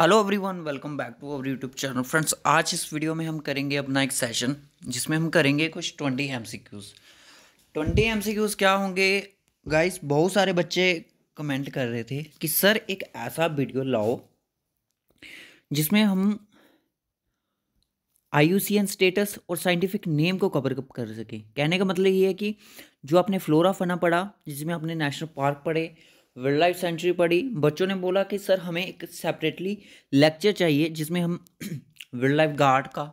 Hello everyone welcome back to our YouTube channel friends आज इस video में हम करेंगे अपना एक सेशन जिसमें हम करेंगे कुछ twenty M C Qs twenty M C Qs क्या होंगे गाइस बहुत सारे बच्चे कमेंट कर रहे थे कि सर एक ऐसा वीडियो लाओ जिसमें हम I U C N status और साइंटिफिक नेम को कवर कर सकें कहने का मतलब ये है कि जो आपने फ्लोरा फना पढ़ा जिसमें आपने नेशनल पार्क पढ़े वाइल्ड लाइफ सेंचुरी पढ़ी बच्चों ने बोला कि सर हमें एक सेपरेटली लेक्चर चाहिए जिसमें हम वाइल्ड लाइफ गार्ड का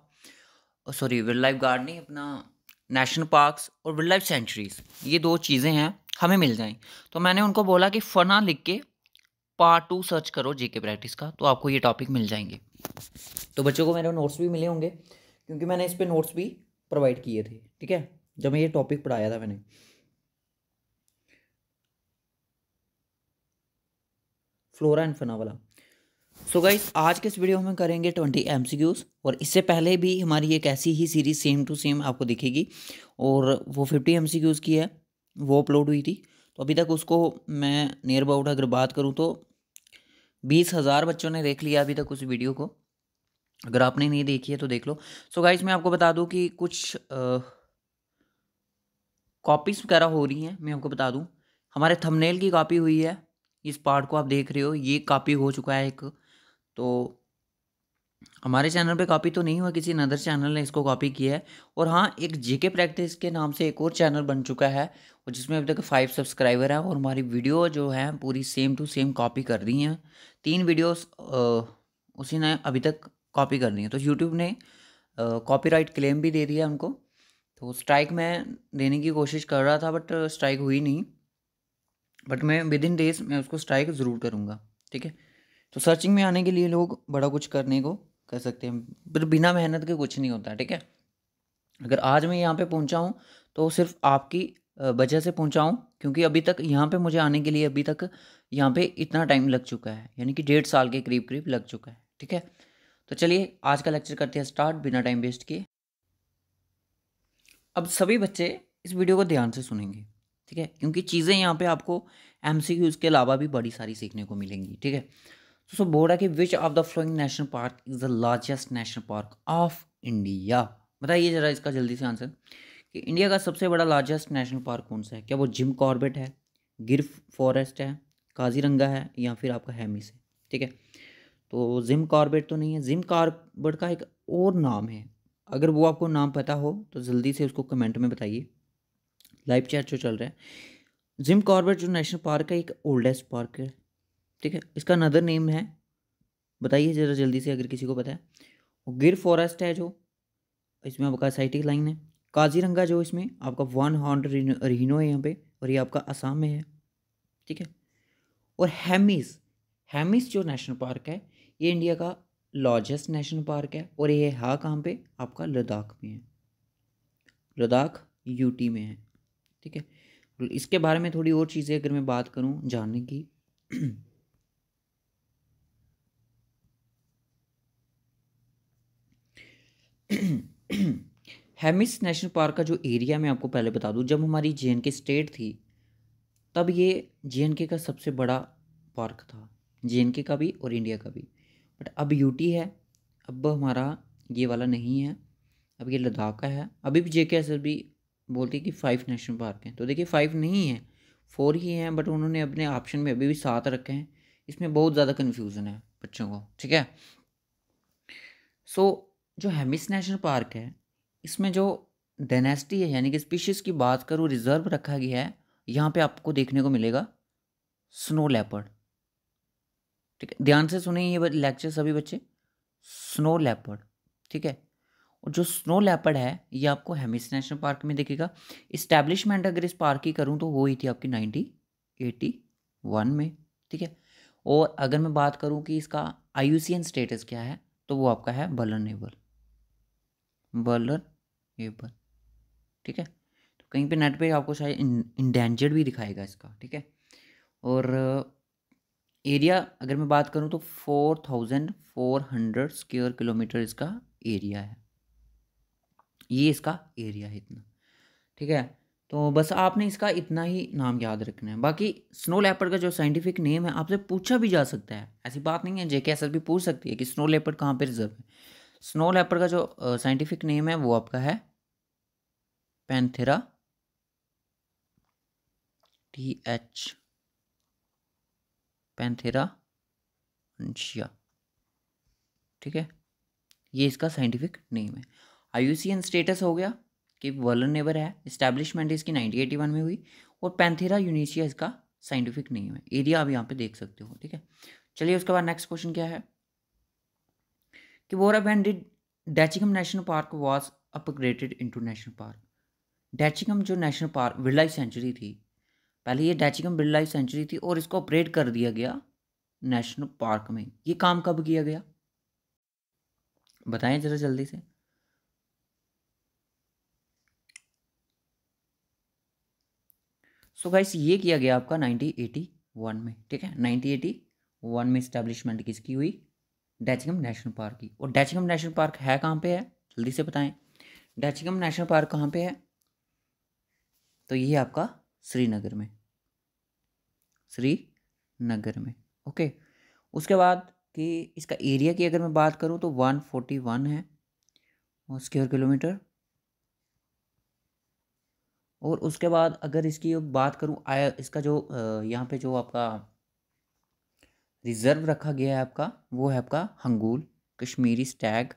सॉरी वाइल्ड लाइफ गार्ड नहीं अपना नेशनल पार्क्स और वाइल्ड लाइफ सेंचुरीज ये दो चीज़ें हैं हमें मिल जाएं तो मैंने उनको बोला कि फ़ना लिख के पार्ट टू सर्च करो के प्रैक्टिस का तो आपको ये टॉपिक मिल जाएंगे तो बच्चों को मेरे नोट्स भी मिले होंगे क्योंकि मैंने इस पर नोट्स भी प्रोवाइड किए थे ठीक है जब मैं ये टॉपिक पढ़ाया था मैंने फ्लोरा एंड फना वाला सो so आज के इस वीडियो में करेंगे ट्वेंटी एम और इससे पहले भी हमारी एक ऐसी ही सीरीज सेम टू सेम आपको दिखेगी और वो फिफ्टी एम की है वो अपलोड हुई थी तो अभी तक उसको मैं नियर अबाउट अगर बात करूँ तो बीस हज़ार बच्चों ने देख लिया अभी तक उस वीडियो को अगर आपने नहीं देखी है तो देख लो सो so गाइज मैं आपको बता दूँ कि कुछ कॉपीज़ वगैरह हो रही हैं मैं आपको बता दूँ हमारे थंबनेल की कॉपी हुई है इस पार्ट को आप देख रहे हो ये कापी हो चुका है एक तो हमारे चैनल पे कॉपी तो नहीं हुआ किसी नदर चैनल ने इसको कॉपी किया है और हाँ एक जीके प्रैक्टिस के नाम से एक और चैनल बन चुका है और जिसमें अभी तक फाइव सब्सक्राइबर हैं और हमारी वीडियो जो है पूरी सेम टू सेम कॉपी कर दी हैं तीन वीडियोस उसी ने अभी तक कॉपी कर दी हैं तो यूट्यूब ने कॉपीराइट क्लेम भी दे दिया उनको तो स्ट्राइक मैं देने की कोशिश कर रहा था बट स्ट्राइक हुई नहीं बट मैं विद इन डेज मैं उसको स्ट्राइक ज़रूर करूँगा ठीक है तो सर्चिंग में आने के लिए लोग बड़ा कुछ करने को कर सकते हैं पर बिना मेहनत के कुछ नहीं होता ठीक है अगर आज मैं यहाँ पे पहुँचा हूँ तो सिर्फ आपकी वजह से पहुँचा हूँ क्योंकि अभी तक यहाँ पे मुझे आने के लिए अभी तक यहाँ पे इतना टाइम लग चुका है यानी कि डेढ़ साल के करीब करीब लग चुका है ठीक है तो चलिए आज का लेक्चर करते हैं स्टार्ट बिना टाइम वेस्ट किए अब सभी बच्चे इस वीडियो को ध्यान से सुनेंगे ठीक है क्योंकि चीज़ें यहाँ पे आपको एम सी क्यूज़ के अलावा भी बड़ी सारी सीखने को मिलेंगी ठीक है तो सो बोर्ड है कि which of the following national park is the largest national park of India बताइए जरा इसका जल्दी से आंसर कि इंडिया का सबसे बड़ा लार्जेस्ट नेशनल पार्क कौन सा है क्या वो जिम कॉर्बेट है गिर फॉरेस्ट है काजीरंगा है या फिर आपका हैमिस है ठीक है तो जिम कॉर्बेट तो नहीं है जिम कॉर्बेट का एक और नाम है अगर वो आपको नाम पता हो तो जल्दी से उसको कमेंट में बताइए लाइव चैट जो चल रहा है जिम कॉर्बेट जो नेशनल पार्क है एक ओल्डेस्ट पार्क है ठीक है इसका अनदर नेम है बताइए ज़रा जल्दी से अगर किसी को पता है गिर फॉरेस्ट है जो इसमें आपका साइटिक लाइन है काजीरंगा जो इसमें आपका वन हॉन्ड रिनो है यहाँ पे और ये आपका आसाम में है ठीक है और हैमिस हैमिस जो नेशनल पार्क है ये इंडिया का लार्जेस्ट नेशनल पार्क है और ये हा कहाँ पे आपका लद्दाख में है लद्दाख यूटी में है ठीक है इसके बारे में थोड़ी और चीज़ें अगर मैं बात करूँ जानने की हेमिस नेशनल पार्क का जो एरिया मैं आपको पहले बता दूं जब हमारी जे के स्टेट थी तब ये जे का सबसे बड़ा पार्क था जे का भी और इंडिया का भी बट अब यूटी है अब हमारा ये वाला नहीं है अब ये लद्दाख का है अभी भी जे के भी बोलती है कि फाइव नेशनल पार्क हैं तो देखिए फाइव नहीं है फोर ही हैं बट उन्होंने अपने ऑप्शन में अभी भी सात रखे हैं इसमें बहुत ज़्यादा कन्फ्यूज़न है बच्चों को ठीक है सो so, जो हेमिस नेशनल पार्क है इसमें जो डेनेस्टी है यानी कि स्पीशीज़ की बात करूँ रिज़र्व रखा गया है यहाँ पे आपको देखने को मिलेगा स्नो लेपर्ड ठीक है ध्यान से सुने ये लेक्चर सभी बच्चे स्नो लेपर्ड ठीक है और जो स्नो लेपर्ड है ये आपको हेमिस नेशनल पार्क में दिखेगा इस्टेब्लिशमेंट अगर इस पार्क की करूँ तो वो ही थी आपकी नाइनटीन एटी वन में ठीक है और अगर मैं बात करूँ कि इसका आई स्टेटस क्या है तो वो आपका है बलनेबल बलनेबल ठीक है तो कहीं पे नेट पे आपको शायद इंडेंजर्ड भी दिखाएगा इसका ठीक है और एरिया uh, अगर मैं बात करूँ तो four thousand four hundred square kilometre इसका एरिया है ये इसका एरिया है इतना ठीक है तो बस आपने इसका इतना ही नाम याद रखना है बाकी स्नो लेपर्ड का जो साइंटिफिक नेम है आपसे पूछा भी जा सकता है ऐसी बात नहीं है जेके एस भी पूछ सकती है कि स्नो लेपर्ड कहाँ पे रिजर्व है स्नो लेपर्ड का जो साइंटिफिक uh, नेम है वो आपका है पैंथेरा टी एच पैंथेरा ठीक है ये इसका साइंटिफिक नेम है आई स्टेटस हो गया कि वर्लनेबर है इस्टेब्लिशमेंट इसकी वन में हुई और पैंथेरा यूनिशिया इसका साइंटिफिक नेम है एरिया आप यहाँ पे देख सकते हो ठीक है चलिए उसके बाद नेक्स्ट क्वेश्चन क्या है कि वोरा when did Dachigam national park was upgraded into national park Dachigam जो नेशनल पार्क लाइफ सेंचुरी थी पहले ये डैचिकम लाइफ सेंचुरी थी और इसको अपग्रेड कर दिया गया नेशनल पार्क में ये काम कब किया गया बताएं जरा जल्दी से सो गाइस ये किया गया आपका 1981 में ठीक है 1981 में इस्टेब्लिशमेंट किसकी हुई डैचिंगम नेशनल पार्क की और डैचिंगम नेशनल पार्क है कहाँ पे है जल्दी से बताएं डैचिंगम नेशनल पार्क कहाँ पे है तो ये आपका श्रीनगर में श्रीनगर में ओके उसके बाद कि इसका एरिया की अगर मैं बात करूँ तो 141 है और स्क्वेयर किलोमीटर और उसके बाद अगर इसकी बात करूँ आया इसका जो यहाँ पे जो आपका रिज़र्व रखा गया है आपका वो है आपका हंगूल कश्मीरी स्टैग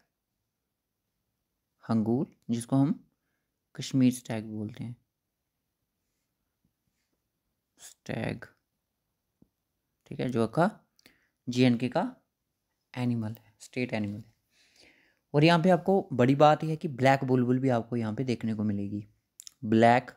हंगूल जिसको हम कश्मीर स्टैग बोलते हैं स्टैग ठीक है जो आपका एंड के का एनिमल है स्टेट एनिमल है और यहाँ पे आपको बड़ी बात यह है कि ब्लैक बुलबुल भी आपको यहाँ पे देखने को मिलेगी ब्लैक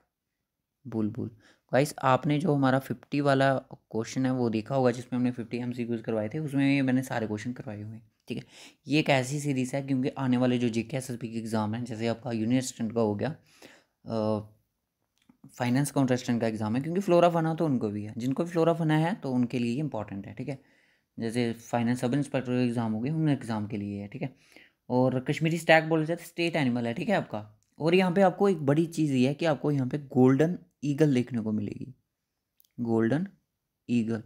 बुलबुल गाइस आपने जो हमारा फिफ्टी वाला क्वेश्चन है वो देखा होगा जिसमें हमने फिफ्टी एम सी क्यूज़ करवाए थे उसमें मैंने सारे क्वेश्चन करवाए हुए हैं ठीक है ये एक ऐसी सीरीज़ है क्योंकि आने वाले जो J K S S P के एग्ज़ाम हैं जैसे आपका यूनियन स्टूडेंट का हो गया फाइनेंस काउंटरेस्टेंट का एग्ज़ाम है क्योंकि फ्लोरा फना तो उनको भी है जिनको भी फ्लोरा फना है तो उनके लिए इंपॉर्टेंट है ठीक है जैसे फाइनेंस सब इंस्पेक्टर के एग्ज़ाम हो गए उन एग्ज़ाम के लिए है ठीक है और कश्मीरी स्टैक बोल जाए स्टेट एनिमल है ठीक है आपका और यहाँ पे आपको एक बड़ी चीज़ ये है कि आपको यहाँ पे गोल्डन ईगल देखने को मिलेगी गोल्डन ईगल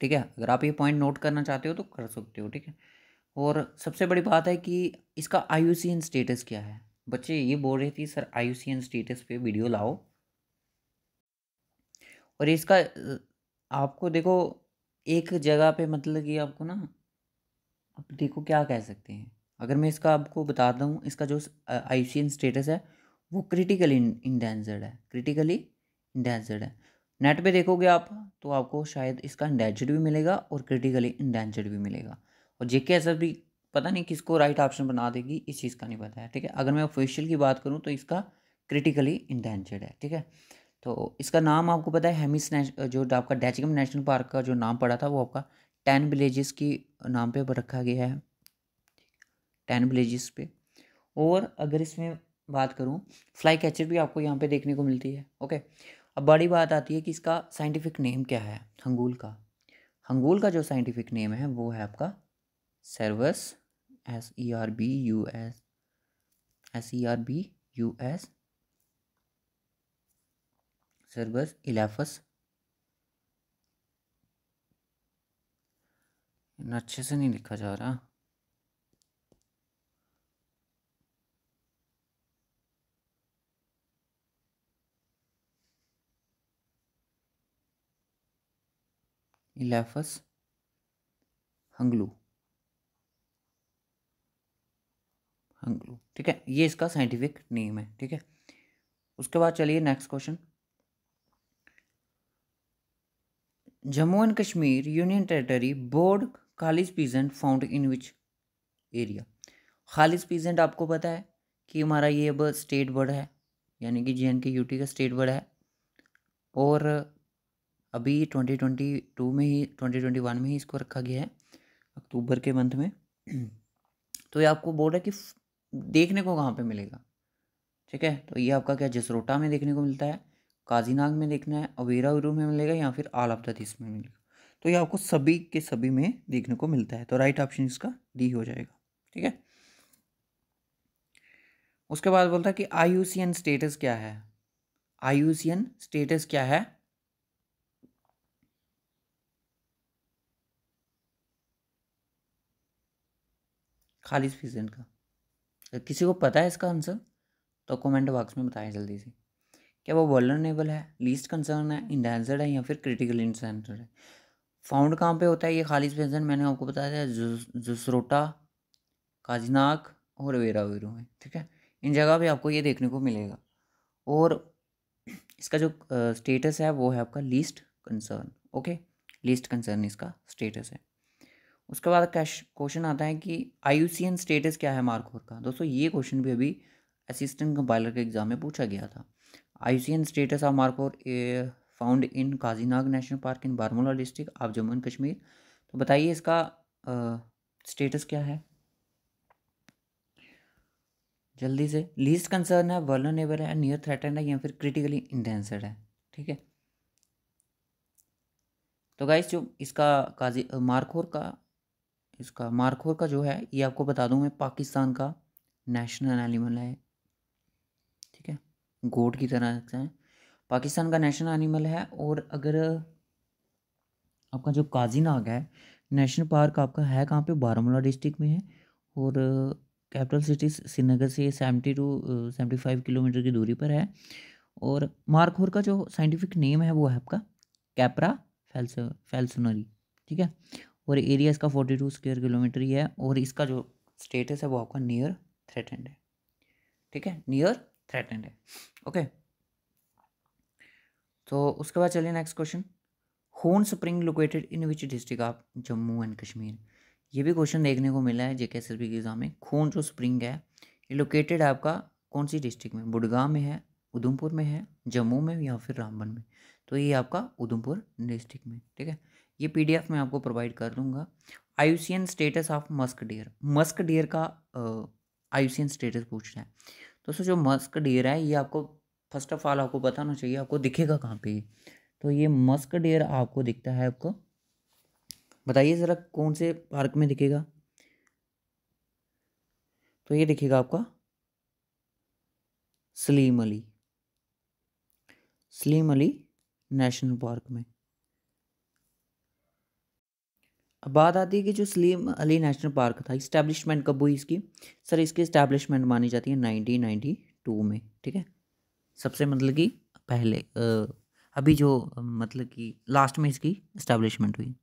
ठीक है अगर आप ये पॉइंट नोट करना चाहते हो तो कर सकते हो ठीक है और सबसे बड़ी बात है कि इसका आई स्टेटस क्या है बच्चे ये बोल रहे थे सर आई स्टेटस पे वीडियो लाओ और इसका आपको देखो एक जगह पे मतलब कि आपको ना आप देखो क्या कह सकते हैं अगर मैं इसका आपको बता दूँ इसका जो आई स्टेटस है वो क्रिटिकली इंडेंजर्ड है क्रिटिकली इंडेंजर्ड है नेट पे देखोगे आप तो आपको शायद इसका इंडेंजर्ड भी मिलेगा और क्रिटिकली इंडेंजर्ड भी मिलेगा और जेके एस भी पता नहीं किसको राइट ऑप्शन बना देगी इस चीज़ का नहीं पता है ठीक है अगर मैं ऑफिशियल की बात करूँ तो इसका क्रिटिकली इंडेंजर्ड है ठीक है तो इसका नाम आपको पता है हेमिस जो आपका डैचिकम नेशनल पार्क का जो नाम पड़ा था वो आपका टेन विलेजेस की नाम पर रखा गया है टेन विलेजेस पे और अगर इसमें बात करूँ फ्लाई कैचर भी आपको यहाँ पे देखने को मिलती है ओके अब बड़ी बात आती है कि इसका साइंटिफिक नेम क्या है हंगूल का हंगूल का जो साइंटिफिक नेम है वो है आपका Cervus S E R B U S S E R B U S Cervus elaphus अच्छे से नहीं लिखा जा रहा इलेफस हंगलू हंगलू ठीक है ये इसका साइंटिफिक नेम है ठीक है उसके बाद चलिए next question Jammu and Kashmir union territory bird kalij pheasant found in which area kalij pheasant आपको पता है कि हमारा ये अब स्टेट बर्ड है यानी कि जे एंड के यूटी का स्टेट बर्ड है और अभी ट्वेंटी ट्वेंटी टू में ही ट्वेंटी ट्वेंटी वन में ही इसको रखा गया है अक्टूबर के मंथ में तो ये आपको बोल रहा है कि देखने को कहाँ पे मिलेगा ठीक है तो ये आपका क्या जसरोटा में देखने को मिलता है काजीनाग में देखना है अवेरा उरू में मिलेगा या फिर आल आलापतातीस में मिलेगा तो ये आपको सभी के सभी में देखने को मिलता है तो राइट ऑप्शन इसका डी हो जाएगा ठीक है उसके बाद बोलता है कि आई स्टेटस क्या है आई स्टेटस क्या है खालिद फिजन का अगर किसी को पता है इसका आंसर तो कमेंट बॉक्स में बताएं जल्दी से क्या वो वॉलरनेबल है लीस्ट कंसर्न है इंडेंसर्ड है या फिर क्रिटिकल इंसेंसर है फाउंड कहाँ पे होता है ये खालिद फिजन मैंने आपको बताया था जसरोटा काजनाक और वेरा वेरू में ठीक है इन जगह पे आपको ये देखने को मिलेगा और इसका जो स्टेटस है वो है आपका least concern okay least concern इसका स्टेटस है उसके बाद क्वेश्चन आता है कि आई स्टेटस क्या है मार्कोर का दोस्तों ये क्वेश्चन भी अभी असिस्टेंट कंपाइलर के एग्ज़ाम में पूछा गया था I status of markhor found in Kazinag national park in Baramulla district of Jammu and Kashmir तो बताइए इसका स्टेटस क्या है जल्दी से लीस्ट कंसर्न है वर्लनेबल है नियर थ्रेटन है या फिर क्रिटिकली इंटेंसड है ठीक है तो गाइस जो इसका काजी मार्कोर का इसका मारखोर का जो है ये आपको बता दूं मैं पाकिस्तान का नेशनल एनिमल है ठीक है गोट की तरह रखते हैं पाकिस्तान का नेशनल एनिमल है और अगर आपका जो काजी नाग है नेशनल पार्क आपका है कहाँ पे बारामूला डिस्ट्रिक्ट में है और कैपिटल सिटी श्रीनगर से seventy two seventy five kilometre की दूरी पर है और मारखोर का जो साइंटिफिक नेम है वो है आपका कैपरा फैल्स फैल्सनरी ठीक है और एरिया इसका फोर्टी टू स्क्वेयर किलोमीटर ही है और इसका जो स्टेटस है वो आपका नियर थ्रेटेंड है ठीक है नियर थ्रेटेंड है ओके तो उसके बाद चलिए next question hot spring located in which district आप जम्मू एंड कश्मीर ये भी क्वेश्चन देखने को मिला है जेके एस एस के एग्ज़ाम में खून जो स्प्रिंग है ये लोकेटेड आपका कौन सी डिस्ट्रिक्ट में बुडगाम में है उधमपुर में है जम्मू में या फिर रामबन में तो ये आपका उधमपुर डिस्ट्रिक्ट में ठीक है ये पीडीएफ मैं आपको प्रोवाइड कर दूंगा IUCN status of musk deer musk deer का आयुसियन स्टेटस पूछ रहा है तो सर जो मस्क डियर है ये आपको फर्स्ट ऑफ ऑल आपको बताना चाहिए आपको दिखेगा कहाँ पे तो ये मस्क डियर आपको दिखता है आपको बताइए ज़रा कौन से पार्क में दिखेगा तो ये दिखेगा आपका सलीम अली सलीम अली नेशनल पार्क में अब बात आती है कि जो सलीम अली नेशनल पार्क था इस्टेब्लिशमेंट कब हुई इसकी सर इसकी इस्टेब्लिशमेंट मानी जाती है नाइनटीन नाइन्टी टू में ठीक है सबसे मतलब कि पहले अभी जो मतलब कि लास्ट में इसकी इस्टेब्लिशमेंट हुई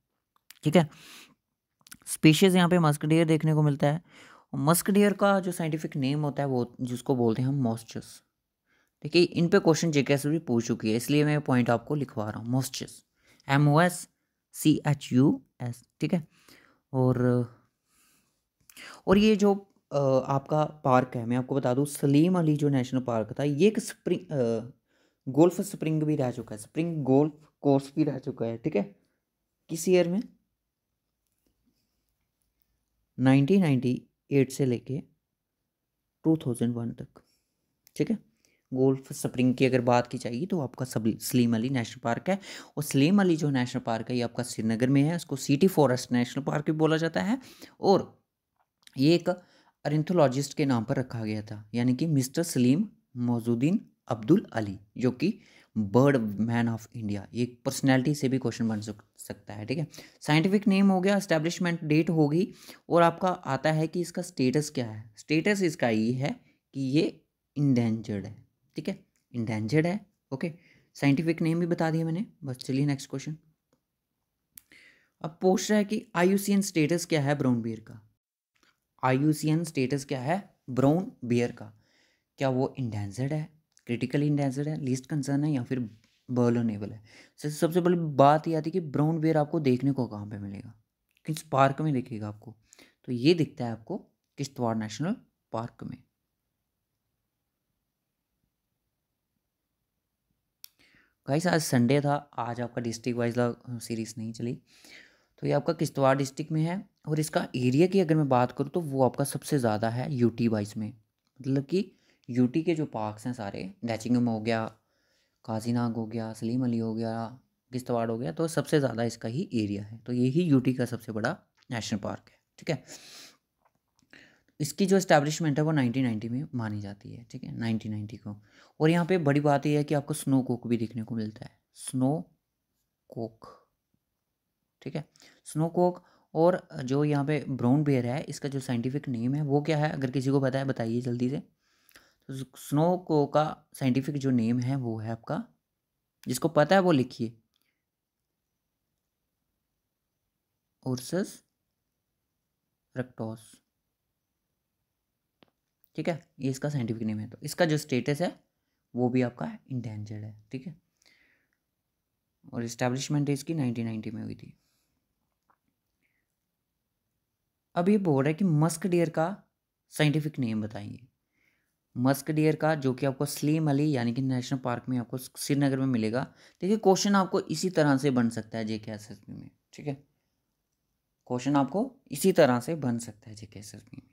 ठीक है स्पीशीज़ यहाँ पे मस्क डियर देखने को मिलता है मस्क डियर का जो साइंटिफिक नेम होता है वो जिसको बोलते हैं हम मॉस्चस देखिए इन पे क्वेश्चन जेके भी पूछ चुकी है इसलिए मैं पॉइंट आपको लिखवा रहा हूँ Moschus M O S C H U S ठीक है और और ये जो आपका पार्क है मैं आपको बता दूँ सलीम अली जो नेशनल पार्क था ये एक स्प्रिंग गोल्फ स्प्रिंग भी रह चुका है स्प्रिंग गोल्फ कोर्स भी रह चुका है ठीक है किस ईयर में 1998 से लेके 2001 तक ठीक है गोल्फ स्प्रिंग की अगर बात की जाएगी तो आपका सब सलीम अली नेशनल पार्क है और सलीम अली जो नेशनल पार्क है ये आपका श्रीनगर में है उसको सिटी फॉरेस्ट नेशनल पार्क भी बोला जाता है और ये एक अरिथोलॉजिस्ट के नाम पर रखा गया था यानी कि मिस्टर सलीम मौजुद्दीन अब्दुल अली जो कि बर्ड मैन ऑफ इंडिया ये पर्सनैलिटी से भी क्वेश्चन बन सकता है ठीक है साइंटिफिक नेम हो गया इस्टेब्लिशमेंट डेट होगी और आपका आता है कि इसका स्टेटस क्या है स्टेटस इसका ये है कि ये इंडेंजर्ड है ठीक है इंडेंजर्ड है ओके साइंटिफिक नेम भी बता दिया मैंने बस चलिए नेक्स्ट क्वेश्चन अब पूछ रहा है कि आई स्टेटस क्या है ब्राउन बियर का आई स्टेटस क्या है ब्राउन बियर का क्या वो इंडेंजर्ड है क्रिटिकली इंडेंजर्ड है लीस्ट कंसर्न है या फिर बर्लोनेबल है सबसे सबसे पहले बात ये आती है कि ब्राउन बियर आपको देखने को कहाँ पे मिलेगा किस पार्क में देखेगा आपको तो ये दिखता है आपको किश्तवाड़ नेशनल पार्क में गाइस आज संडे था आज आपका डिस्ट्रिक्ट वाइज सीरीज़ नहीं चली तो ये आपका किश्तवाड़ डिस्ट्रिक्ट में है और इसका एरिया की अगर मैं बात करूँ तो वो आपका सबसे ज़्यादा है यूटी वाइज में मतलब कि यूटी के जो पार्क्स हैं सारे डैचिंगम हो गया काजीनाग हो गया सलीम अली हो गया किश्तवाड़ हो गया तो सबसे ज़्यादा इसका ही एरिया है तो यही यूटी का सबसे बड़ा नेशनल पार्क है ठीक है इसकी जो इस्टेब्लिशमेंट है वो 1990 में मानी जाती है ठीक है 1990 को और यहाँ पे बड़ी बात यह है कि आपको स्नो कोक भी देखने को मिलता है स्नो कोक ठीक है स्नो कोक और जो यहाँ पे ब्राउन बेयर है इसका जो साइंटिफिक नेम है वो क्या है अगर किसी को पता है बताइए जल्दी से तो स्नो कोक का साइंटिफिक जो नेम है वो है आपका जिसको पता है वो लिखिए ओरसस रेक्टोस ठीक है ये इसका साइंटिफिक नेम है तो इसका जो स्टेटस है वो भी आपका इंडेंजर्ड है ठीक है और इस्टेब्लिशमेंट इसकी नाइनटीन नाइन्टी में हुई थी अब ये बोल रहा है कि मस्क डियर का साइंटिफिक नेम बताइए मस्क डियर का जो कि आपको स्लीम अली यानी कि नेशनल पार्क में आपको श्रीनगर में मिलेगा देखिए क्वेश्चन आपको इसी तरह से बन सकता है जेके एस एस बी में ठीक है क्वेश्चन आपको इसी तरह से बन सकता है जेके एस एस बी में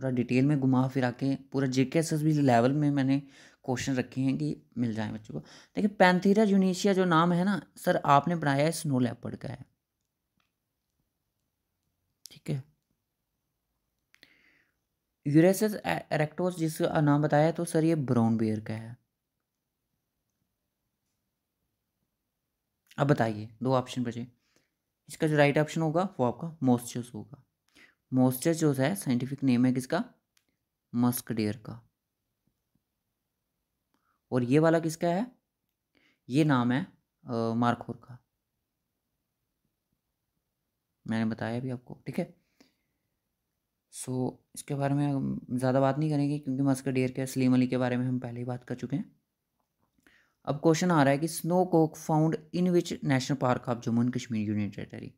पूरा डिटेल में घुमा फिरा के पूरा जे K S S B level में मैंने क्वेश्चन रखे हैं कि मिल जाए बच्चों को देखिए पैंथीरा यूनिशिया जो नाम है ना सर आपने बनाया है स्नो लेपर्ड का है ठीक है यूरेस एरेक्टोस जिस नाम बताया तो सर ये ब्राउन बियर का है अब बताइए दो ऑप्शन बचे इसका जो राइट ऑप्शन होगा वो आपका मॉस्चस होगा मॉइस्चर जो है साइंटिफिक नेम है किसका मस्क डेयर का और ये वाला किसका है ये नाम है मारखोर का मैंने बताया अभी आपको ठीक है सो so, इसके बारे में ज़्यादा बात नहीं करेंगे क्योंकि मस्क डेयर के सलीम अली के बारे में हम पहले ही बात कर चुके हैं अब क्वेश्चन आ रहा है कि snowcock found in which national park of Jammu and Kashmir union territory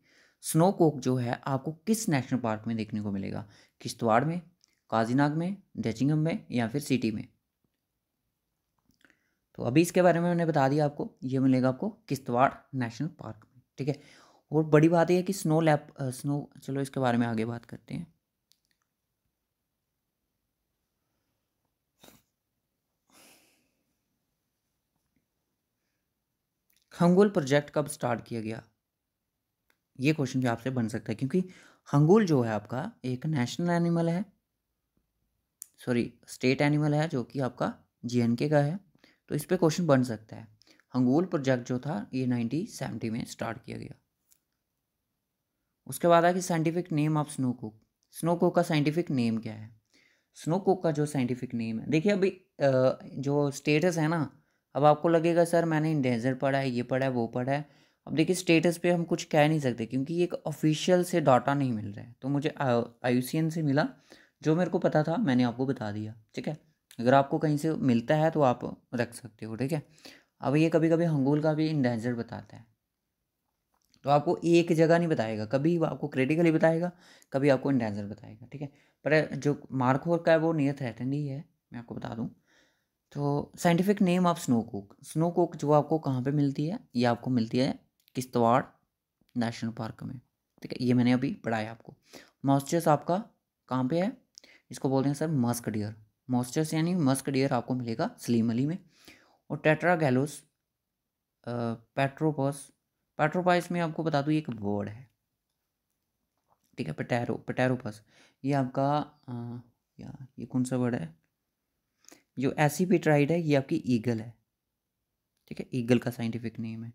snowcock जो है आपको किस नेशनल पार्क में देखने को मिलेगा किश्तवाड़ में काजीनाग में डेचिंगम में या फिर सिटी में तो अभी इसके बारे में मैंने बता दिया आपको ये मिलेगा आपको किश्तवाड़ नेशनल पार्क में ठीक है और बड़ी बात यह है कि स्नो लैप स्नो चलो इसके बारे में आगे बात करते हैं खंगोल प्रोजेक्ट कब स्टार्ट किया गया ये क्वेश्चन भी आपसे बन सकता है क्योंकि हंगूल जो है आपका एक नेशनल एनिमल है सॉरी स्टेट एनिमल है जो कि आपका जीएनके का है तो इस पर क्वेश्चन बन सकता है हंगोल प्रोजेक्ट जो था ये नाइनटीन सेवेंटी में स्टार्ट किया गया उसके बाद आ कि scientific name of snowcock snowcock का साइंटिफिक नेम क्या है स्नो कोक का जो साइंटिफिक नेम है देखिए अभी जो स्टेटस है ना अब आपको लगेगा सर मैंने इंडेजर पढ़ा है ये पढ़ा है वो पढ़ा है अब देखिए स्टेटस पे हम कुछ कह नहीं सकते क्योंकि एक ऑफिशियल से डाटा नहीं मिल रहा है तो मुझे आई से मिला जो मेरे को पता था मैंने आपको बता दिया ठीक है अगर आपको कहीं से मिलता है तो आप रख सकते हो ठीक है अब ये कभी कभी हंगोल का भी इंडेंजर बताता है तो आपको एक जगह नहीं बताएगा कभी वो आपको क्रिटिकली बताएगा कभी आपको इंडेंजर बताएगा ठीक है पर जो मार्कोर का है वो नियर थ्रेटन ही है मैं आपको बता दूँ तो scientific name of snowcock snowcock जो आपको कहाँ पे मिलती है ये आपको मिलती है किश्तवाड़ नेशनल पार्क में ठीक है ये मैंने अभी पढ़ाया आपको मॉस्चर्स आपका कहाँ पे है इसको बोलते हैं सर मस्क डियर मॉस्चर्स यानी मस्क डियर आपको मिलेगा सलीम अली में और टेट्रा गैलोस पेट्रोपस पेट्रोपाइस में आपको बता दूँ एक वर्ड है ठीक है पटेरो पटेरोपस ये आपका आ, या ये कौन सा वर्ड है जो एसी एसीपेट्राइड है ये आपकी ईगल है ठीक है ईगल का साइंटिफिक नेम है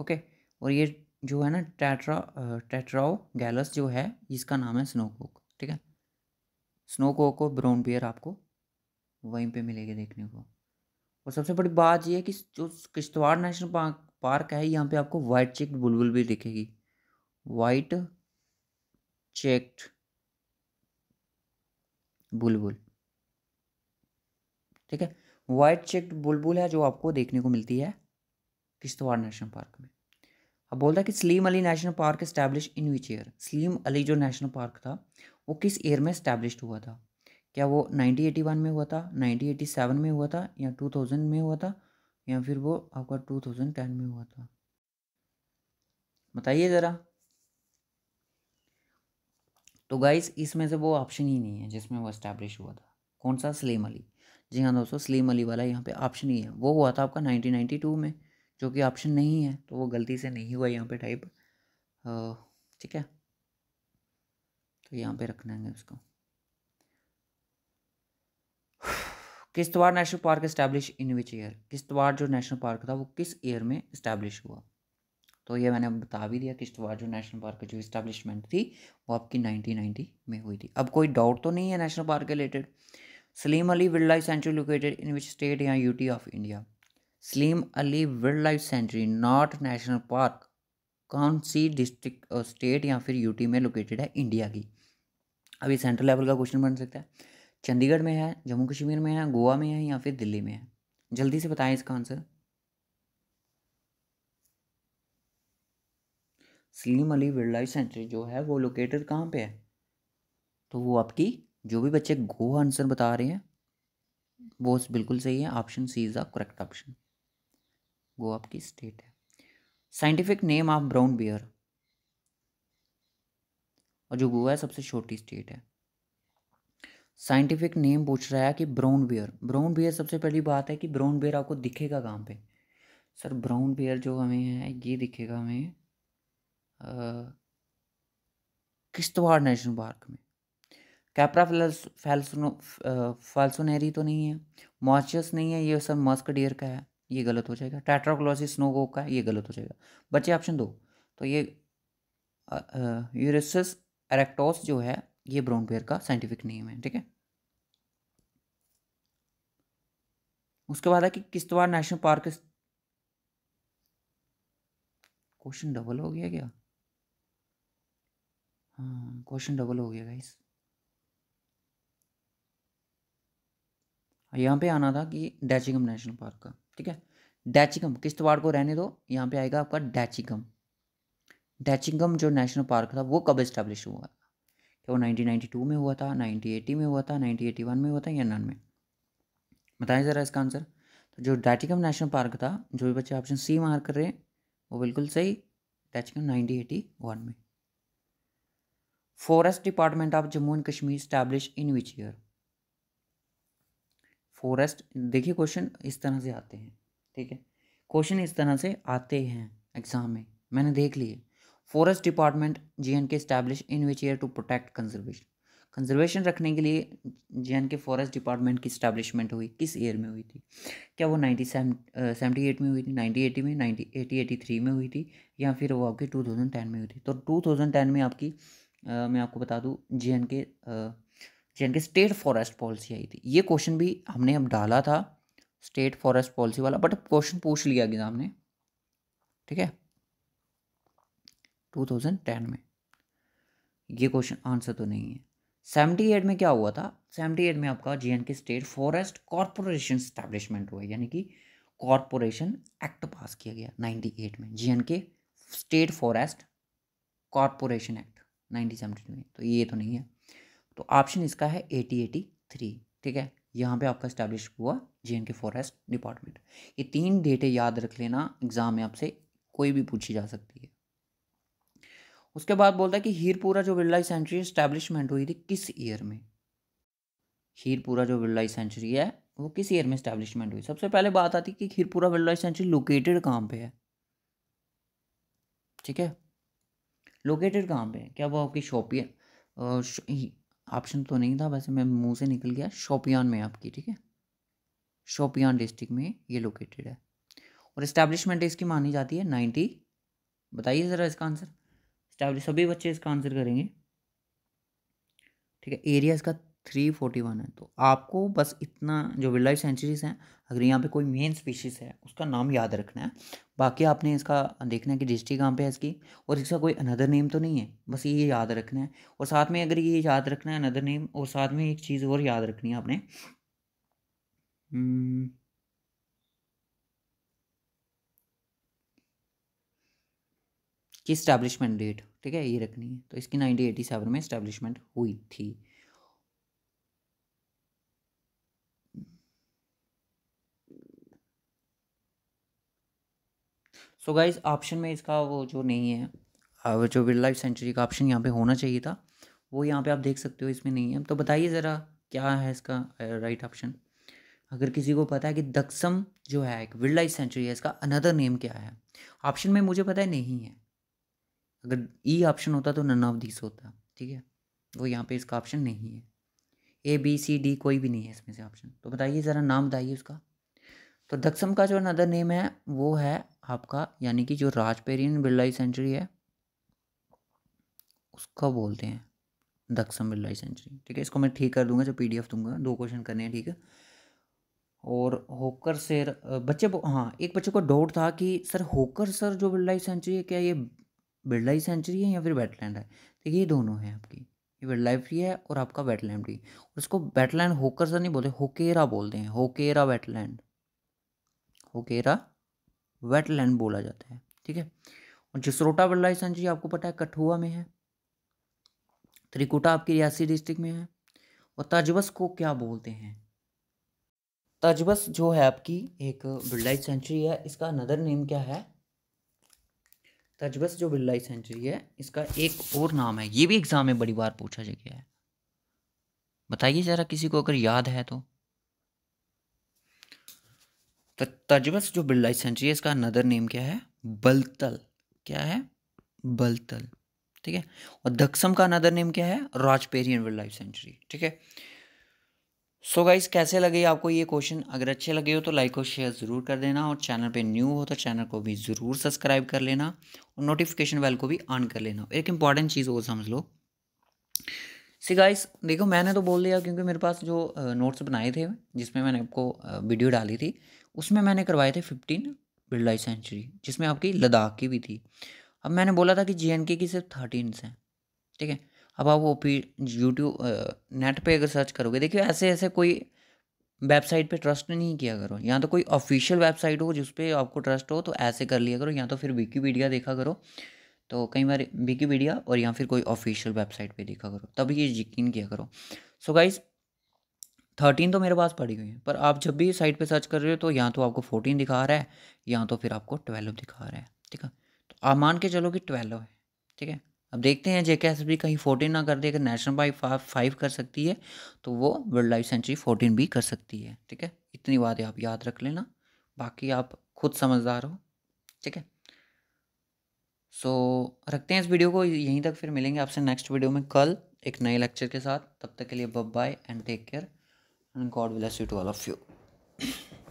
ओके और ये जो है ना टैट्रा टेट्राओ गैलस जो है इसका नाम है स्नो कोक ठीक है स्नो कोक और ब्राउन बियर आपको वहीं पे मिलेगी देखने को और सबसे बड़ी बात यह है कि जो किश्तवाड़ नेशनल पार्क पार्क है यहाँ पे आपको वाइट चेक बुलबुल भी दिखेगी वाइट चेक्ड बुलबुल ठीक है वाइट चेक्ड बुलबुल है जो आपको देखने को मिलती है किश्तवाड़ नेशनल पार्क में अब बोलता है कि Salim Ali national park establish in which year Salim Ali जो नेशनल पार्क था वो किस ईयर में इस्टेब्लिश हुआ था क्या वो 1981 में हुआ था 1987 में हुआ था या 2000 में हुआ था या फिर वो आपका 2010 में हुआ था बताइए ज़रा तो गाइस इसमें से वो ऑप्शन ही नहीं है जिसमें वो इस्टेब्लिश हुआ था कौन सा सलीम अली जी हाँ दोस्तों सलीम अली वाला यहाँ पे ऑप्शन ही है वो हुआ था आपका 1992 में जो कि ऑप्शन नहीं है तो वो गलती से नहीं हुआ यहाँ पे टाइप ठीक है तो यहाँ पे रखना है उसको Kishtwar national park establish in which year Kishtwar जो नेशनल पार्क था वो किस ईयर में इस्टेब्लिश हुआ तो ये मैंने बता भी दिया किश्तवाड़ जो नेशनल पार्क जो इस्टेब्लिशमेंट थी वो आपकी नाइनटीन 1990 में हुई थी अब कोई डाउट तो नहीं है नेशनल पार्क के related Salim Ali wildlife sanctuary located in which state या UT of India Salim Ali wildlife sanctuary north national park कौन सी डिस्ट्रिक्ट और स्टेट या फिर यूटी में लोकेटेड है इंडिया की अभी सेंट्रल लेवल का क्वेश्चन बन सकता है चंडीगढ़ में है जम्मू कश्मीर में है गोवा में है या फिर दिल्ली में है जल्दी से बताएं इसका answer Salim Ali wildlife sanctuary जो है वो लोकेटेड कहाँ पे है तो वो आपकी जो भी बच्चे गोवा आंसर बता रहे हैं वो बिल्कुल सही है option C is the correct option Goa की स्टेट है scientific name of brown bear और जो गोवा है सबसे छोटी स्टेट है साइंटिफिक नेम पूछ रहा है कि ब्राउन बियर ब्राउन बियर सबसे पहली बात है कि ब्राउन बियर आपको दिखेगा कहाँ पे सर ब्राउन बियर जो हमें है ये दिखेगा हमें किश्तवाड़ नेशनल पार्क में कैपरा फैल्सनो फैल्सोनेरी तो नहीं है मॉचियस नहीं है ये सर मस्क डियर का है ये गलत हो जाएगा स्नो नोगोक का ये गलत हो जाएगा बच्चे ऑप्शन दो तो ये यूरिसस एरेक्टोस जो है ये ब्राउन बेयर का साइंटिफिक नेम है ठीक है उसके बाद है कि Kishtwar national park question double हो गया क्या हाँ क्वेश्चन डबल हो गया गाइस यहाँ पे आना था कि डैचिंगम नेशनल पार्क का ठीक है डैचिकम किश्तवाड़ को रहने दो यहाँ पे आएगा आपका डैचिकम डैचिंगम जो नेशनल पार्क था वो कब इस्टेब्लिश हुआ था क्या वो नाइनटीन टू में हुआ था एटी में हुआ था एटी वन में हुआ था या नन में बताएं ज़रा इसका आंसर तो जो डैचिकम नेशनल पार्क था जो भी बच्चे ऑप्शन सी मार्क कर रहे हैं वो बिल्कुल सही डैचिकम नाइनटीन में forest department of Jammu and Kashmir establish in which year forest देखिए क्वेश्चन इस तरह से आते हैं ठीक है क्वेश्चन इस तरह से आते हैं एग्जाम में मैंने देख लिए forest department J and K establish in which year to protect conservation conservation रखने के लिए J and K forest department की स्टैब्लिशमेंट हुई किस ईयर में हुई थी क्या वो नाइनटी सेवन सेवेंटी एट में हुई थी नाइनटी एटी में नाइनटी एटी एटी थ्री में हुई थी या फिर वो आपकी टू थाउजेंड टेन में हुई थी तो टू थाउजेंड टेन में आपकी आ, मैं आपको बता दूँ जे एन के जिनकी स्टेट फॉरेस्ट पॉलिसी आई थी ये क्वेश्चन भी हमने अब डाला था स्टेट फॉरेस्ट पॉलिसी वाला बट क्वेश्चन पूछ लिया एग्जाम ने ठीक है 2010 में ये क्वेश्चन आंसर तो नहीं है एट में क्या हुआ था एट में आपका J and K state forest corporation establishment हुआ यानी कि कॉरपोरेशन एक्ट पास किया गया एट में J and K state forest corporation act nineteen में तो ये तो नहीं है तो ऑप्शन इसका है एटी एटी थ्री ठीक है यहाँ पे आपका स्टैब्लिश हुआ J and K forest department ये तीन डेटे याद रख लेना एग्ज़ाम में आपसे कोई भी पूछी जा सकती है उसके बाद बोलता है कि हीरपुरा जो लाइफ सेंचुरी स्टैब्लिशमेंट हुई थी किस ईयर में हीरपुरा जो लाइफ सेंचुरी है वो किस ईयर में स्टैब्लिशमेंट हुई सबसे पहले बात आती है कि हीरपुरा लाइफ सेंचुरी लोकेटेड कहाँ पे है ठीक है लोकेटेड कहाँ पे है क्या वो आपकी शॉपिया ऑप्शन तो नहीं था वैसे मैं मुंह से निकल गया शोपियान में आपकी ठीक है शोपियान डिस्ट्रिक्ट में ये लोकेटेड है और इस्टेब्लिशमेंट इसकी मानी जाती है नाइन्टी बताइए ज़रा इसका आंसर इस्टेब्लिश सभी बच्चे इसका आंसर करेंगे ठीक है एरिया इसका थ्री फोर्टी वन है तो आपको बस इतना जो विल्ड लाइफ सेंचुरीज हैं अगर यहाँ पे कोई मेन स्पीशीज़ है उसका नाम याद रखना है बाकी आपने इसका देखना है कि डिस्ट्रिक कहाँ पे है इसकी और इसका कोई अनदर नेम तो नहीं है बस ये याद रखना है और साथ में अगर ये याद रखना है अनदर नेम और साथ में एक चीज़ और याद रखनी है आपने हम्म। कि इस्टेब्लिशमेंट डेट ठीक है ये रखनी है तो इसकी नाइनटीन एटी सेवन में इस्टेब्लिशमेंट हुई थी सो गाइज ऑप्शन में इसका वो जो नहीं है जो विल लाइफ सेंचुरी का ऑप्शन यहाँ पे होना चाहिए था वो यहाँ पे आप देख सकते हो इसमें नहीं है तो बताइए ज़रा क्या है इसका राइट ऑप्शन अगर किसी को पता है कि दक्सम जो है एक विल्ड लाइफ सेंचुरी है इसका अनदर नेम क्या है ऑप्शन में मुझे पता है नहीं है अगर ई e ऑप्शन होता तो नन ऑफ दिस होता ठीक है वो यहाँ पे इसका ऑप्शन नहीं है ए बी सी डी कोई भी नहीं है इसमें से ऑप्शन तो बताइए ज़रा नाम बताइए उसका तो दक्षम का जो अनदर नेम है वो है आपका यानी कि जो राजपेरियन बिरलाई सेंचुरी है उसका बोलते हैं दक्षम बिरलाई सेंचुरी ठीक है इसको मैं ठीक कर दूंगा जो पी दूंगा दो क्वेश्चन करने हैं ठीक है और होकर सर बच्चे हाँ एक बच्चे को डाउट था कि सर होकर सर जो बिरलाई सेंचुरी है क्या ये बिरलाई सेंचुरी है या फिर वेटलैंड है तो ये दोनों है आपकी ये बिरलाई भी है और आपका वेटलैंड फ्री उसको वेटलैंड होकर सर नहीं बोलते होकेरा बोलते हैं होकेरा वेटलैंड वगैरह वेटलैंड बोला जाता है ठीक है और जसरोटा बल्लाईसन जी आपको पता है कठुआ में है त्रिकुटा आपकी रियासी डिस्ट्रिक्ट में है और तजबस को क्या बोलते हैं तजबस जो है आपकी एक लाइफ सेंचुरी है इसका अनदर नेम क्या है तजबस जो बिरलाई सेंचुरी है इसका एक और नाम है ये भी एग्जाम में बड़ी बार पूछा गया है बताइए ज़रा किसी को अगर याद है तो तो तर्जुमा से जो बिरलाई सेंचुरी है इसका नदर नेम क्या है बलतल क्या है बलतल ठीक है और दक्षम का नदर नेम क्या है राजपेरियन वाइल्ड लाइफ सेंचुरी ठीक है सो so गाइज कैसे लगे आपको ये क्वेश्चन अगर अच्छे लगे हो तो लाइक और शेयर ज़रूर कर देना और चैनल पे न्यू हो तो चैनल को भी ज़रूर सब्सक्राइब कर लेना और नोटिफिकेशन बेल को भी ऑन कर लेना एक इंपॉर्टेंट चीज़ और समझ लो सी गाइस देखो मैंने तो बोल दिया क्योंकि मेरे पास जो नोट्स बनाए थे जिसमें मैंने आपको वीडियो डाली थी उसमें मैंने करवाए थे फिफ्टीन लाइफ सेंचुरी जिसमें आपकी लद्दाख की भी थी अब मैंने बोला था कि जे के की सिर्फ थर्टीन हैं ठीक है अब आप वो पी यूट्यूब नेट पे अगर सर्च करोगे देखिए ऐसे ऐसे कोई वेबसाइट पे ट्रस्ट नहीं किया करो या तो कोई ऑफिशियल वेबसाइट हो जिस पे आपको ट्रस्ट हो तो ऐसे कर लिया करो या तो फिर विकीपीडिया देखा करो तो कई बार विकीपीडिया और या फिर कोई ऑफिशियल वेबसाइट पे देखा करो तभी ये यकीन किया करो सो गाइज थर्टीन तो मेरे पास पड़ी हुई है पर आप जब भी साइट पे सर्च कर रहे हो तो या तो आपको फोर्टीन दिखा रहा है या तो फिर आपको ट्वेल्व दिखा रहा है ठीक है तो आप मान के चलो कि ट्वेल्व है ठीक है अब देखते हैं जे के कहीं फोर्टीन ना कर दे अगर नेशनल बाई फाइव कर सकती है तो वो वर्ल्ड लाइफ सेंचुरी फोर्टीन भी कर सकती है ठीक है इतनी बातें आप याद रख लेना बाकी आप खुद समझदार हो ठीक है सो so, रखते हैं इस वीडियो को यहीं तक फिर मिलेंगे आपसे नेक्स्ट वीडियो में कल एक नए लेक्चर के साथ तब तक के लिए बब bye and take care and God bless you to all of you